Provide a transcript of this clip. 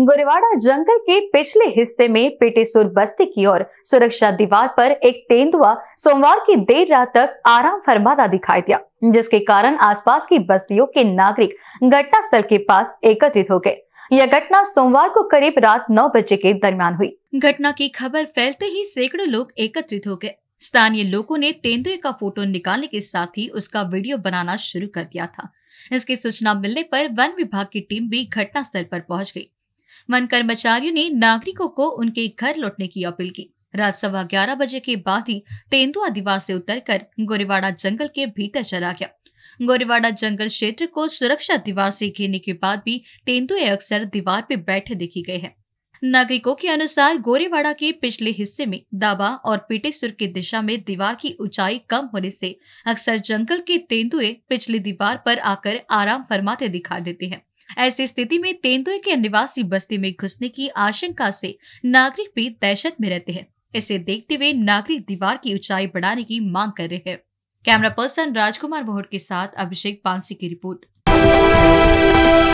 गोरेवाड़ा जंगल के पिछले हिस्से में पेटेसुर बस्ती की ओर सुरक्षा दीवार पर एक तेंदुआ सोमवार की देर रात तक आराम फरमाता दिखाई दिया जिसके कारण आसपास की बस्तियों के नागरिक घटनास्थल के पास एकत्रित हो गए यह घटना सोमवार को करीब रात नौ बजे के दरमियान हुई घटना की खबर फैलते ही सैकड़ों लोग एकत्रित हो गए स्थानीय लोगों ने तेंदुए का फोटो निकालने के साथ ही उसका वीडियो बनाना शुरू कर दिया था इसकी सूचना मिलने पर वन विभाग की टीम भी घटना स्थल पर पहुंच गई वन कर्मचारियों ने नागरिकों को उनके घर लौटने की अपील की रात सवा ग्यारह बजे के बाद ही तेंदुआ दीवार से उतरकर गोरेवाड़ा जंगल के भीतर चला गया गोरेवाड़ा जंगल क्षेत्र को सुरक्षा दीवार से घेरने के बाद भी तेंदुए अक्सर दीवार पे बैठे देखे गए हैं नागरिकों के अनुसार गोरेवाड़ा के पिछले हिस्से में दाबा और पीटेसुर की दिशा में दीवार की ऊंचाई कम होने से अक्सर जंगल के तेंदुए पिछली दीवार पर आकर आराम फरमाते दिखा देते हैं ऐसी स्थिति में तेंदुए के निवासी बस्ती में घुसने की आशंका से नागरिक भी दहशत में रहते हैं इसे देखते हुए नागरिक दीवार की ऊंचाई बढ़ाने की मांग कर रहे हैं कैमरा पर्सन राजकुमार भोट के साथ अभिषेक पांसी की रिपोर्ट